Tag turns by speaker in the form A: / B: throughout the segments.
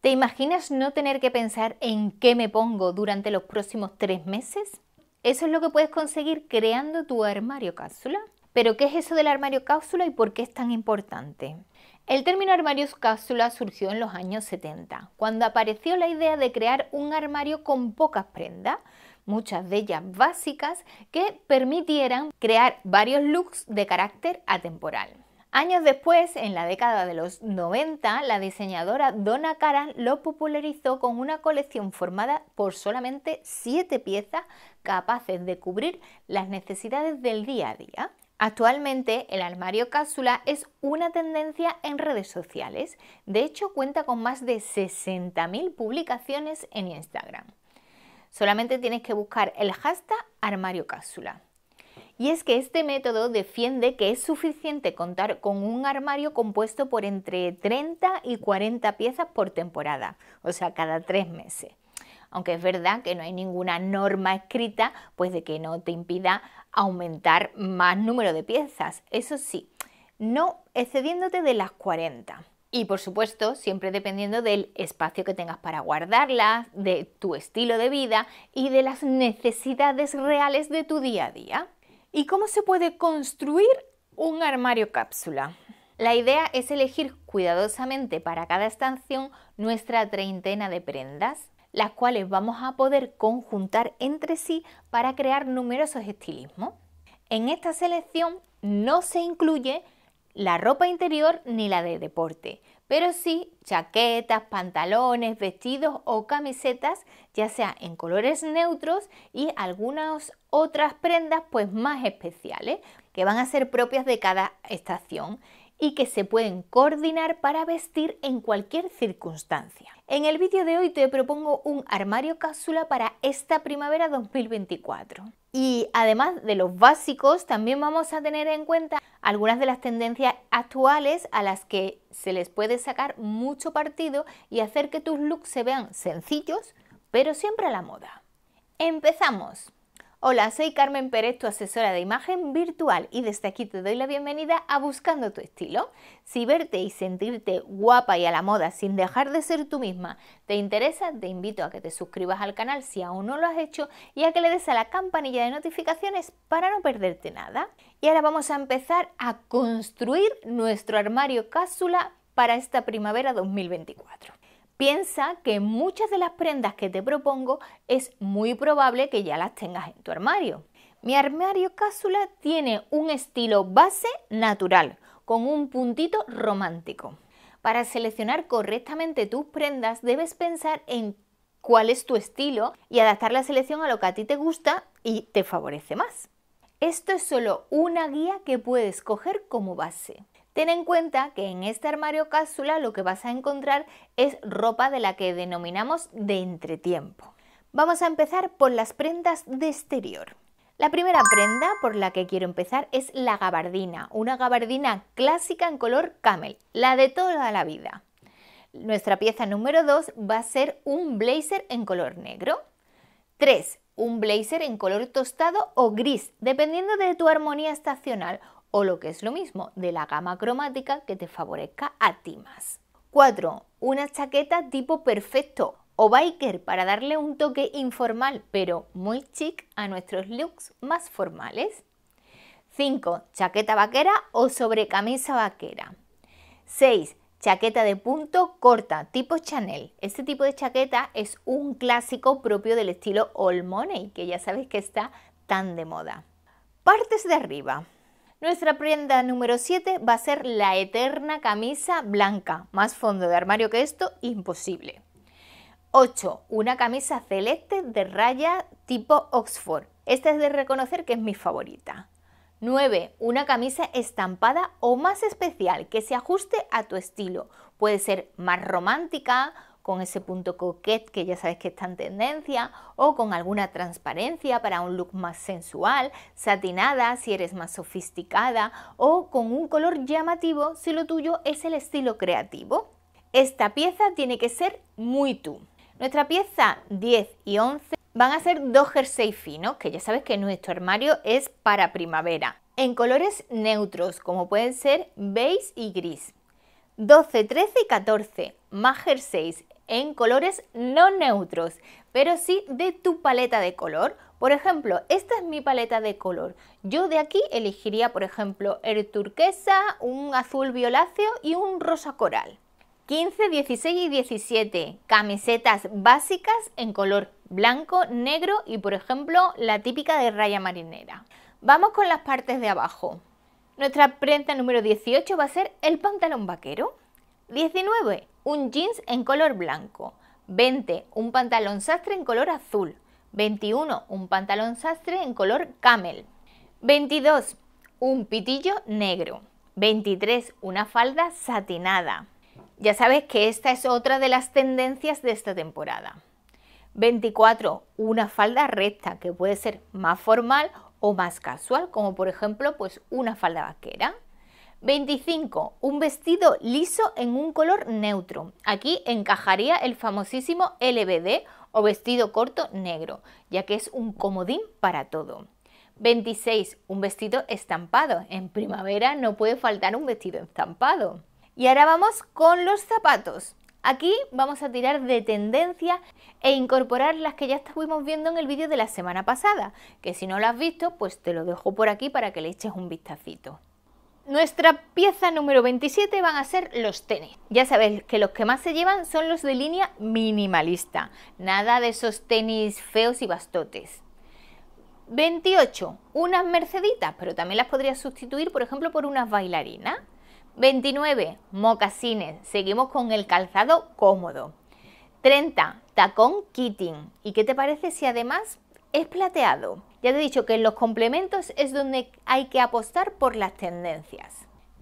A: ¿Te imaginas no tener que pensar en qué me pongo durante los próximos tres meses? Eso es lo que puedes conseguir creando tu armario cápsula. Pero ¿qué es eso del armario cápsula y por qué es tan importante? El término armario cápsula surgió en los años 70, cuando apareció la idea de crear un armario con pocas prendas, muchas de ellas básicas, que permitieran crear varios looks de carácter atemporal. Años después, en la década de los 90, la diseñadora Donna Karan lo popularizó con una colección formada por solamente 7 piezas capaces de cubrir las necesidades del día a día. Actualmente el armario cápsula es una tendencia en redes sociales. De hecho, cuenta con más de 60.000 publicaciones en Instagram. Solamente tienes que buscar el hashtag armario cápsula. Y es que este método defiende que es suficiente contar con un armario compuesto por entre 30 y 40 piezas por temporada, o sea, cada tres meses. Aunque es verdad que no hay ninguna norma escrita, pues de que no te impida aumentar más número de piezas. Eso sí, no excediéndote de las 40. Y por supuesto, siempre dependiendo del espacio que tengas para guardarlas, de tu estilo de vida y de las necesidades reales de tu día a día. ¿Y cómo se puede construir un armario cápsula? La idea es elegir cuidadosamente para cada estación nuestra treintena de prendas, las cuales vamos a poder conjuntar entre sí para crear numerosos estilismos. En esta selección no se incluye la ropa interior ni la de deporte, pero sí chaquetas, pantalones, vestidos o camisetas, ya sea en colores neutros y algunas otras prendas pues más especiales que van a ser propias de cada estación y que se pueden coordinar para vestir en cualquier circunstancia. En el vídeo de hoy te propongo un armario cápsula para esta primavera 2024. Y además de los básicos, también vamos a tener en cuenta algunas de las tendencias actuales a las que se les puede sacar mucho partido y hacer que tus looks se vean sencillos, pero siempre a la moda. ¡Empezamos! Hola, soy Carmen Pérez, tu asesora de imagen virtual y desde aquí te doy la bienvenida a Buscando tu estilo. Si verte y sentirte guapa y a la moda sin dejar de ser tú misma te interesa, te invito a que te suscribas al canal si aún no lo has hecho y a que le des a la campanilla de notificaciones para no perderte nada. Y ahora vamos a empezar a construir nuestro armario cápsula para esta primavera 2024. Piensa que muchas de las prendas que te propongo es muy probable que ya las tengas en tu armario. Mi armario cápsula tiene un estilo base natural, con un puntito romántico. Para seleccionar correctamente tus prendas debes pensar en cuál es tu estilo y adaptar la selección a lo que a ti te gusta y te favorece más. Esto es solo una guía que puedes coger como base. Ten en cuenta que en este armario cápsula lo que vas a encontrar es ropa de la que denominamos de entretiempo. Vamos a empezar por las prendas de exterior. La primera prenda por la que quiero empezar es la gabardina, una gabardina clásica en color camel, la de toda la vida. Nuestra pieza número 2 va a ser un blazer en color negro. 3. Un blazer en color tostado o gris, dependiendo de tu armonía estacional, o lo que es lo mismo, de la gama cromática que te favorezca a ti más. 4. Una chaqueta tipo perfecto o biker para darle un toque informal pero muy chic a nuestros looks más formales. 5. Chaqueta vaquera o sobrecamisa vaquera. 6. Chaqueta de punto corta, tipo Chanel. Este tipo de chaqueta es un clásico propio del estilo All Money, que ya sabéis que está tan de moda. Partes de arriba. Nuestra prenda número 7 va a ser la eterna camisa blanca. Más fondo de armario que esto, imposible. 8. Una camisa celeste de raya tipo Oxford. Esta es de reconocer que es mi favorita. 9. Una camisa estampada o más especial que se ajuste a tu estilo. Puede ser más romántica, con ese punto coquet que ya sabes que está en tendencia, o con alguna transparencia para un look más sensual, satinada si eres más sofisticada, o con un color llamativo si lo tuyo es el estilo creativo. Esta pieza tiene que ser muy tú. Nuestra pieza 10 y 11 van a ser dos jerseys finos, que ya sabes que nuestro armario es para primavera, en colores neutros, como pueden ser beige y gris. 12, 13 y 14, más jerseys en colores no neutros, pero sí de tu paleta de color. Por ejemplo, esta es mi paleta de color. Yo de aquí elegiría, por ejemplo, el turquesa, un azul violáceo y un rosa coral. 15, 16 y 17 camisetas básicas en color blanco, negro y, por ejemplo, la típica de raya marinera. Vamos con las partes de abajo. Nuestra prenda número 18 va a ser el pantalón vaquero. 19. Un jeans en color blanco. 20. Un pantalón sastre en color azul. 21. Un pantalón sastre en color camel. 22. Un pitillo negro. 23. Una falda satinada. Ya sabes que esta es otra de las tendencias de esta temporada. 24. Una falda recta que puede ser más formal o más casual, como por ejemplo pues una falda vaquera. 25. Un vestido liso en un color neutro. Aquí encajaría el famosísimo LBD o vestido corto negro, ya que es un comodín para todo. 26. Un vestido estampado. En primavera no puede faltar un vestido estampado. Y ahora vamos con los zapatos. Aquí vamos a tirar de tendencia e incorporar las que ya estuvimos viendo en el vídeo de la semana pasada, que si no lo has visto, pues te lo dejo por aquí para que le eches un vistacito. Nuestra pieza número 27 van a ser los tenis. Ya sabéis que los que más se llevan son los de línea minimalista. Nada de esos tenis feos y bastotes. 28, unas merceditas, pero también las podrías sustituir, por ejemplo, por unas bailarinas. 29, mocasines. Seguimos con el calzado cómodo. 30, tacón kiting. ¿Y qué te parece si además es plateado? Ya te he dicho que en los complementos es donde hay que apostar por las tendencias.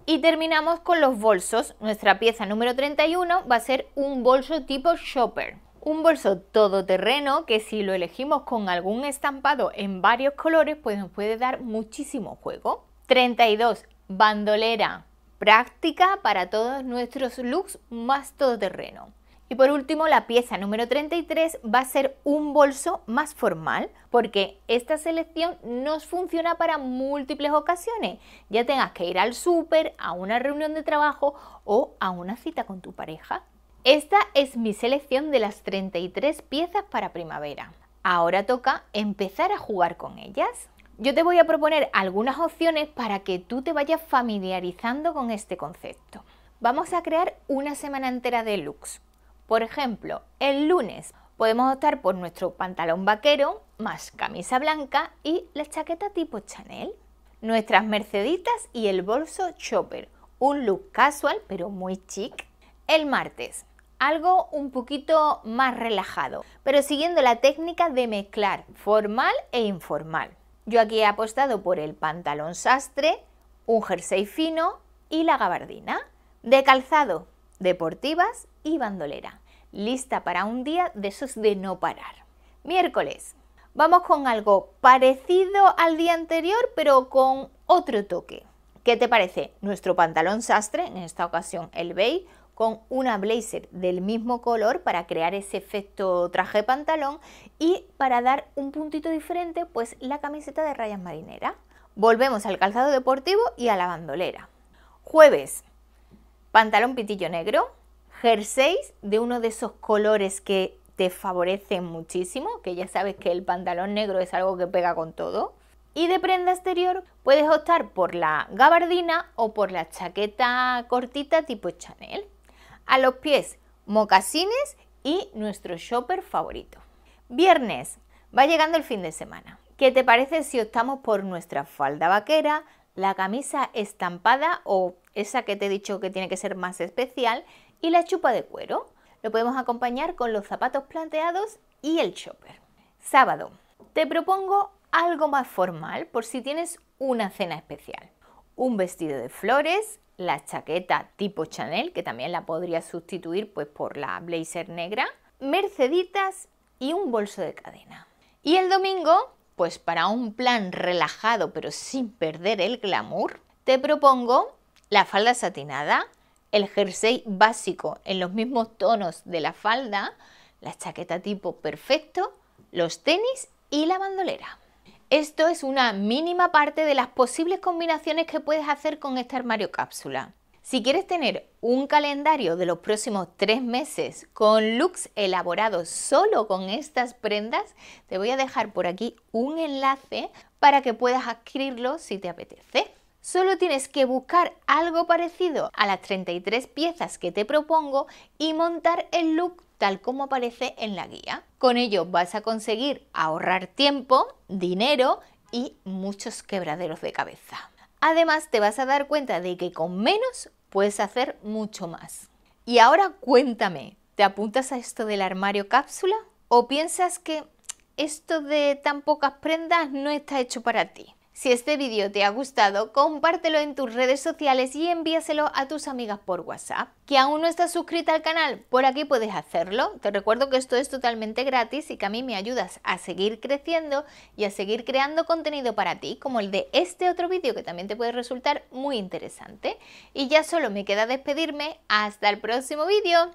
A: Y terminamos con los bolsos. Nuestra pieza número 31 va a ser un bolso tipo shopper. Un bolso todoterreno que si lo elegimos con algún estampado en varios colores, pues nos puede dar muchísimo juego. 32. Bandolera. Práctica para todos nuestros looks más todoterreno. Y por último, la pieza número 33 va a ser un bolso más formal, porque esta selección nos funciona para múltiples ocasiones, ya tengas que ir al súper, a una reunión de trabajo o a una cita con tu pareja. Esta es mi selección de las 33 piezas para primavera. Ahora toca empezar a jugar con ellas. Yo te voy a proponer algunas opciones para que tú te vayas familiarizando con este concepto. Vamos a crear una semana entera de looks. Por ejemplo, el lunes podemos optar por nuestro pantalón vaquero más camisa blanca y la chaqueta tipo Chanel, nuestras merceditas y el bolso chopper, un look casual pero muy chic. El martes, algo un poquito más relajado, pero siguiendo la técnica de mezclar formal e informal. Yo aquí he apostado por el pantalón sastre, un jersey fino y la gabardina. De calzado, deportivas bandolera. Lista para un día de esos de no parar. Miércoles. Vamos con algo parecido al día anterior, pero con otro toque. ¿Qué te parece? Nuestro pantalón sastre, en esta ocasión el beige, con una blazer del mismo color para crear ese efecto traje pantalón y para dar un puntito diferente, pues la camiseta de rayas marinera. Volvemos al calzado deportivo y a la bandolera. Jueves, pantalón pitillo negro, jerseys de uno de esos colores que te favorecen muchísimo, que ya sabes que el pantalón negro es algo que pega con todo. Y de prenda exterior puedes optar por la gabardina o por la chaqueta cortita tipo Chanel. A los pies, mocasines y nuestro shopper favorito. Viernes, va llegando el fin de semana. ¿Qué te parece si optamos por nuestra falda vaquera, la camisa estampada o esa que te he dicho que tiene que ser más especial y la chupa de cuero. Lo podemos acompañar con los zapatos planteados y el chopper. Sábado. Te propongo algo más formal por si tienes una cena especial. Un vestido de flores, la chaqueta tipo Chanel, que también la podrías sustituir pues, por la blazer negra, merceditas y un bolso de cadena. Y el domingo, pues para un plan relajado pero sin perder el glamour, te propongo la falda satinada, el jersey básico en los mismos tonos de la falda, la chaqueta tipo perfecto, los tenis y la bandolera. Esto es una mínima parte de las posibles combinaciones que puedes hacer con este armario cápsula. Si quieres tener un calendario de los próximos tres meses con looks elaborados solo con estas prendas, te voy a dejar por aquí un enlace para que puedas adquirirlo si te apetece. Solo tienes que buscar algo parecido a las 33 piezas que te propongo y montar el look tal como aparece en la guía. Con ello vas a conseguir ahorrar tiempo, dinero y muchos quebraderos de cabeza. Además te vas a dar cuenta de que con menos puedes hacer mucho más. Y ahora cuéntame, ¿te apuntas a esto del armario cápsula? ¿O piensas que esto de tan pocas prendas no está hecho para ti? Si este vídeo te ha gustado, compártelo en tus redes sociales y envíaselo a tus amigas por WhatsApp. ¿Que aún no estás suscrita al canal? Por aquí puedes hacerlo. Te recuerdo que esto es totalmente gratis y que a mí me ayudas a seguir creciendo y a seguir creando contenido para ti, como el de este otro vídeo que también te puede resultar muy interesante. Y ya solo me queda despedirme. Hasta el próximo vídeo.